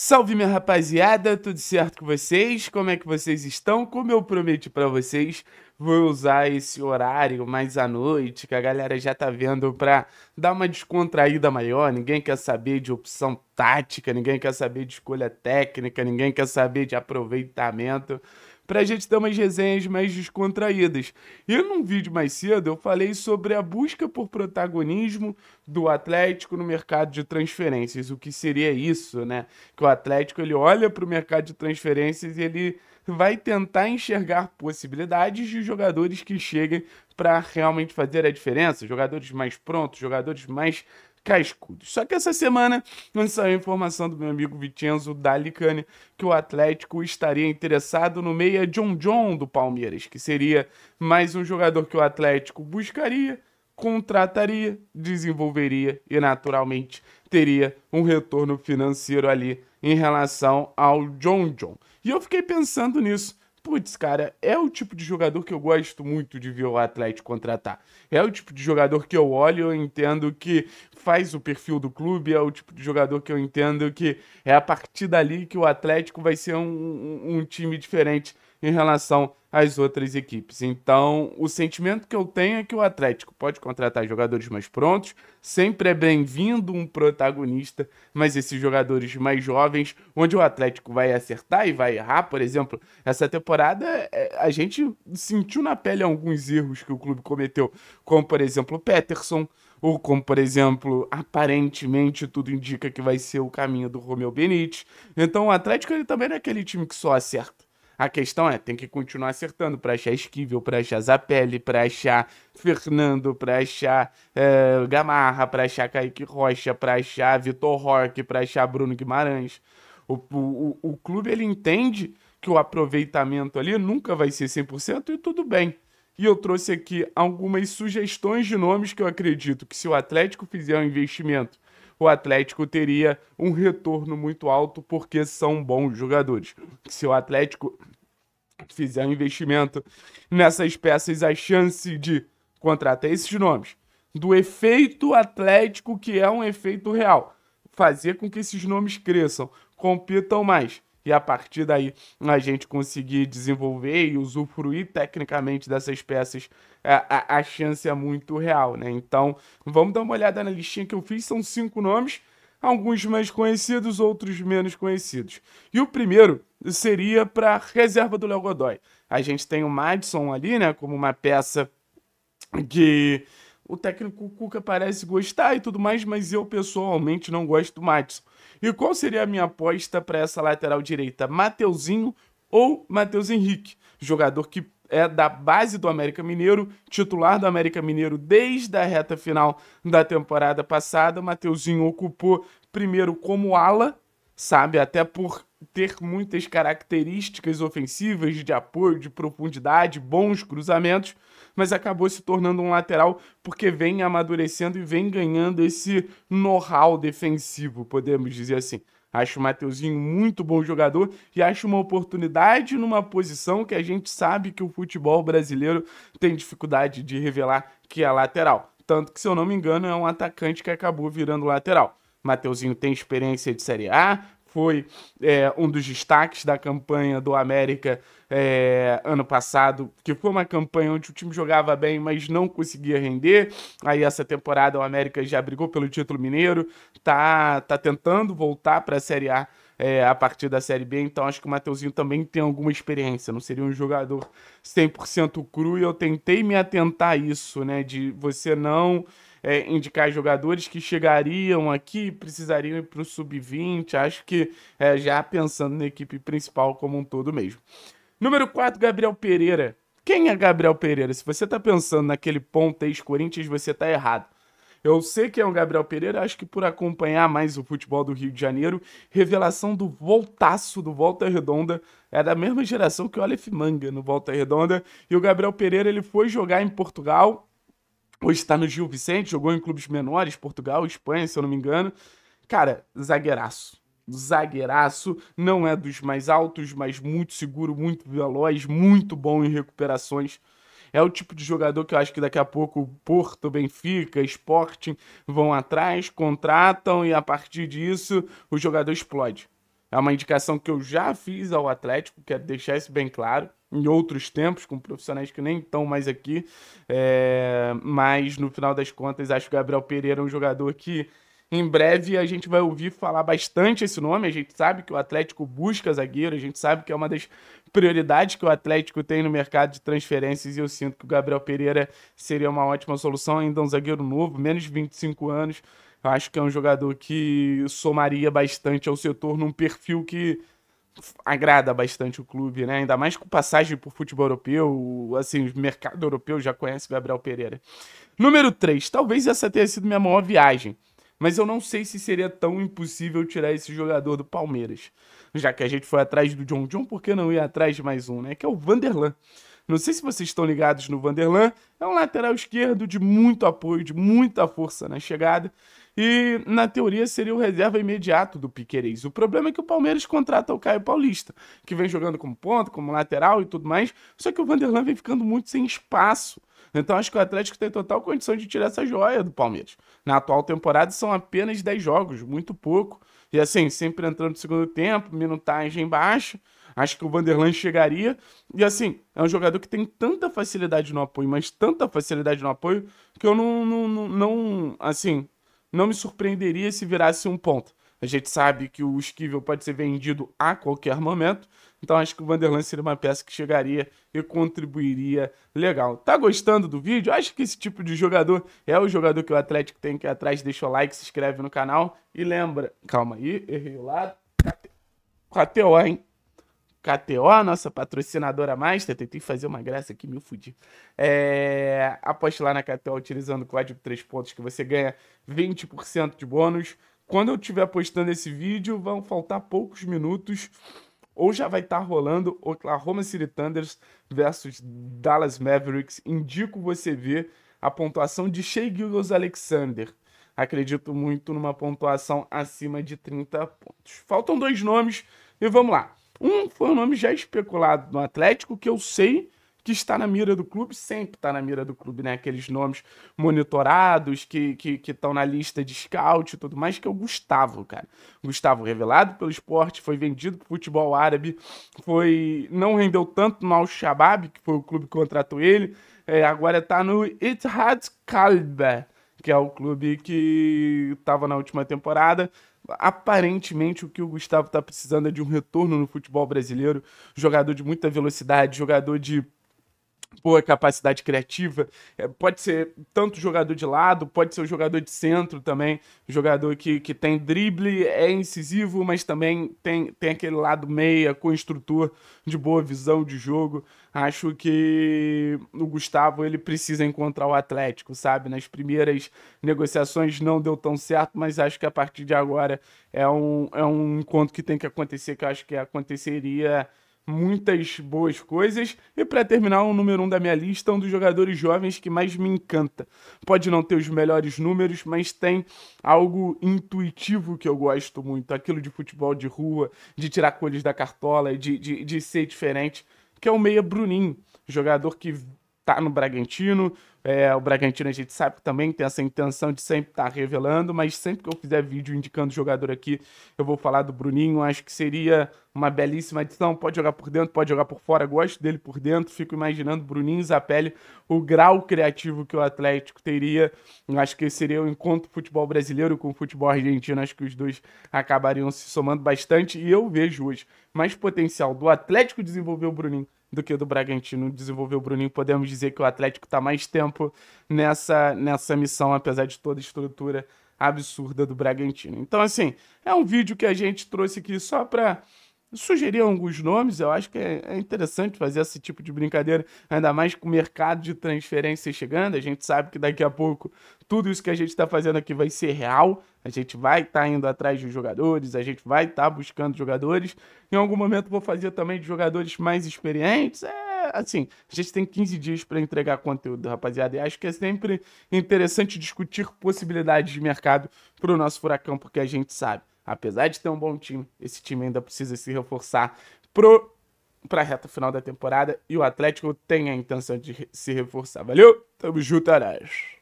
Salve minha rapaziada, tudo certo com vocês? Como é que vocês estão? Como eu prometi para vocês, vou usar esse horário mais à noite, que a galera já tá vendo para dar uma descontraída maior. Ninguém quer saber de opção tática, ninguém quer saber de escolha técnica, ninguém quer saber de aproveitamento para a gente ter umas resenhas mais descontraídas. E num vídeo mais cedo eu falei sobre a busca por protagonismo do Atlético no mercado de transferências. O que seria isso, né? Que o Atlético ele olha para o mercado de transferências e ele vai tentar enxergar possibilidades de jogadores que cheguem para realmente fazer a diferença, jogadores mais prontos, jogadores mais só que essa semana não saiu informação do meu amigo Vicenzo Dalicani que o Atlético estaria interessado no meia John John do Palmeiras, que seria mais um jogador que o Atlético buscaria, contrataria, desenvolveria e naturalmente teria um retorno financeiro ali em relação ao John John. E eu fiquei pensando nisso putz, cara, é o tipo de jogador que eu gosto muito de ver o Atlético contratar. É o tipo de jogador que eu olho, eu entendo que faz o perfil do clube, é o tipo de jogador que eu entendo que é a partir dali que o Atlético vai ser um, um, um time diferente em relação às outras equipes. Então, o sentimento que eu tenho é que o Atlético pode contratar jogadores mais prontos, sempre é bem-vindo um protagonista, mas esses jogadores mais jovens, onde o Atlético vai acertar e vai errar, por exemplo, essa temporada é, a gente sentiu na pele alguns erros que o clube cometeu, como por exemplo o Peterson, ou como, por exemplo, aparentemente tudo indica que vai ser o caminho do Romeu Benítez. Então o Atlético ele também não é aquele time que só acerta. A questão é, tem que continuar acertando para achar Esquivel, para achar Zapelli, para achar Fernando, para achar é, Gamarra, para achar Kaique Rocha, para achar Vitor Roque, para achar Bruno Guimarães. O, o, o clube ele entende que o aproveitamento ali nunca vai ser 100% e tudo bem. E eu trouxe aqui algumas sugestões de nomes que eu acredito que se o Atlético fizer um investimento o Atlético teria um retorno muito alto porque são bons jogadores. Se o Atlético fizer um investimento nessas peças, a chance de contratar esses nomes, do efeito Atlético, que é um efeito real, fazer com que esses nomes cresçam, compitam mais e a partir daí a gente conseguir desenvolver e usufruir tecnicamente dessas peças, a, é, a, a chance é muito real, né? Então, vamos dar uma olhada na listinha que eu fiz, são cinco nomes, alguns mais conhecidos, outros menos conhecidos. E o primeiro seria para a reserva do Léo Godoy. A gente tem o Madison ali, né, como uma peça que o técnico Cuca parece gostar e tudo mais, mas eu pessoalmente não gosto do Matson. E qual seria a minha aposta para essa lateral direita? Mateuzinho ou Matheus Henrique, jogador que é da base do América Mineiro, titular do América Mineiro desde a reta final da temporada passada. Mateuzinho ocupou primeiro como ala, sabe, até por ter muitas características ofensivas de apoio, de profundidade, bons cruzamentos, mas acabou se tornando um lateral porque vem amadurecendo e vem ganhando esse know-how defensivo, podemos dizer assim. Acho o Mateuzinho muito bom jogador e acho uma oportunidade numa posição que a gente sabe que o futebol brasileiro tem dificuldade de revelar que é lateral. Tanto que, se eu não me engano, é um atacante que acabou virando lateral. Mateuzinho tem experiência de Série A, foi é, um dos destaques da campanha do América é, ano passado, que foi uma campanha onde o time jogava bem, mas não conseguia render. Aí essa temporada o América já brigou pelo título mineiro, tá, tá tentando voltar para a Série A é, a partir da Série B, então acho que o Mateuzinho também tem alguma experiência, não seria um jogador 100% cru, e eu tentei me atentar a isso, né, de você não é, indicar jogadores que chegariam aqui precisariam ir para o sub-20, acho que é, já pensando na equipe principal como um todo mesmo. Número 4, Gabriel Pereira. Quem é Gabriel Pereira? Se você está pensando naquele ponto ex-Corinthians, você está errado. Eu sei que é um Gabriel Pereira, acho que por acompanhar mais o futebol do Rio de Janeiro, revelação do voltaço do Volta Redonda, é da mesma geração que o Aleph Manga no Volta Redonda, e o Gabriel Pereira ele foi jogar em Portugal, hoje está no Gil Vicente, jogou em clubes menores, Portugal, Espanha, se eu não me engano. Cara, zagueiraço, zagueiraço, não é dos mais altos, mas muito seguro, muito veloz, muito bom em recuperações. É o tipo de jogador que eu acho que daqui a pouco Porto, Benfica, Sporting vão atrás, contratam e a partir disso o jogador explode. É uma indicação que eu já fiz ao Atlético, quero deixar isso bem claro, em outros tempos, com profissionais que nem estão mais aqui. É... Mas no final das contas, acho que o Gabriel Pereira é um jogador que em breve a gente vai ouvir falar bastante esse nome. A gente sabe que o Atlético busca zagueiro, a gente sabe que é uma das prioridades que o Atlético tem no mercado de transferências e eu sinto que o Gabriel Pereira seria uma ótima solução, ainda um zagueiro novo, menos de 25 anos. Eu acho que é um jogador que somaria bastante ao setor num perfil que agrada bastante o clube, né? Ainda mais com passagem por futebol europeu, assim, o mercado europeu já conhece Gabriel Pereira. Número 3, talvez essa tenha sido minha maior viagem. Mas eu não sei se seria tão impossível tirar esse jogador do Palmeiras. Já que a gente foi atrás do John John, por que não ir atrás de mais um, né? Que é o Vanderlan. Não sei se vocês estão ligados no Vanderlan, é um lateral esquerdo de muito apoio, de muita força na chegada. E, na teoria, seria o reserva imediato do Piquerez. O problema é que o Palmeiras contrata o Caio Paulista, que vem jogando como ponta, como lateral e tudo mais. Só que o Vanderlan vem ficando muito sem espaço. Então acho que o Atlético tem total condição de tirar essa joia do Palmeiras. Na atual temporada são apenas 10 jogos, muito pouco. E assim, sempre entrando no segundo tempo, minutagem baixa. Acho que o Vanderlan chegaria. E assim, é um jogador que tem tanta facilidade no apoio, mas tanta facilidade no apoio, que eu não, não, não, não assim, não me surpreenderia se virasse um ponto. A gente sabe que o Esquivel pode ser vendido a qualquer momento. Então acho que o Vanderlan seria uma peça que chegaria e contribuiria legal. Tá gostando do vídeo? Acho que esse tipo de jogador é o jogador que o Atlético tem que ir atrás. Deixa o like, se inscreve no canal e lembra... Calma aí, errei o lado. KTO, hein? KTO, nossa patrocinadora master. Tentei fazer uma graça aqui, me fudi. É... Aposte lá na KTO utilizando o código 3 pontos que você ganha 20% de bônus. Quando eu estiver postando esse vídeo, vão faltar poucos minutos, ou já vai estar tá rolando Oklahoma City Thunders versus Dallas Mavericks. Indico você ver a pontuação de Shea Gilgos Alexander. Acredito muito numa pontuação acima de 30 pontos. Faltam dois nomes e vamos lá. Um foi um nome já especulado no Atlético, que eu sei que está na mira do clube, sempre está na mira do clube, né? Aqueles nomes monitorados, que estão que, que na lista de scout e tudo mais, que é o Gustavo, cara. Gustavo, revelado pelo esporte, foi vendido o futebol árabe, foi não rendeu tanto no Al-Shabaab, que foi o clube que contratou ele, é, agora está no Ittihad Kalba, que é o clube que estava na última temporada, aparentemente o que o Gustavo está precisando é de um retorno no futebol brasileiro. Jogador de muita velocidade, jogador de boa capacidade criativa. É, pode ser tanto jogador de lado, pode ser o jogador de centro também, jogador que, que tem drible, é incisivo, mas também tem, tem aquele lado meia, construtor de boa visão de jogo. Acho que o Gustavo ele precisa encontrar o Atlético, sabe? Nas primeiras negociações não deu tão certo, mas acho que a partir de agora é um, é um encontro que tem que acontecer, que acho que aconteceria muitas boas coisas. E para terminar, o número um da minha lista, um dos jogadores jovens que mais me encanta. Pode não ter os melhores números, mas tem algo intuitivo que eu gosto muito. Aquilo de futebol de rua, de tirar cores da cartola, de, de, de ser diferente. Que é o Meia Bruninho, jogador que tá no Bragantino, é, o Bragantino a gente sabe que também tem essa intenção de sempre estar tá revelando, mas sempre que eu fizer vídeo indicando jogador aqui, eu vou falar do Bruninho. Acho que seria uma belíssima edição Pode jogar por dentro, pode jogar por fora. Gosto dele por dentro. Fico imaginando Bruninho Zapelli, o grau criativo que o Atlético teria. Acho que seria o encontro futebol brasileiro com o futebol argentino. Acho que os dois acabariam se somando bastante. E eu vejo hoje mais potencial do Atlético desenvolver o Bruninho do que do Bragantino desenvolver o Bruninho. Podemos dizer que o Atlético está mais tempo tempo nessa, nessa missão, apesar de toda a estrutura absurda do Bragantino. Então, assim, é um vídeo que a gente trouxe aqui só para sugerir alguns nomes, eu acho que é, é interessante fazer esse tipo de brincadeira, ainda mais com o mercado de transferência chegando. A gente sabe que daqui a pouco tudo isso que a gente está fazendo aqui vai ser real. A gente vai estar tá indo atrás de jogadores, a gente vai estar tá buscando jogadores. Em algum momento vou fazer também de jogadores mais experientes. É assim, a gente tem 15 dias para entregar conteúdo, rapaziada. E acho que é sempre interessante discutir possibilidades de mercado para o nosso Furacão, porque a gente sabe, apesar de ter um bom time, esse time ainda precisa se reforçar pro para a reta final da temporada e o Atlético tem a intenção de se reforçar. Valeu, tamo junto, Arash. É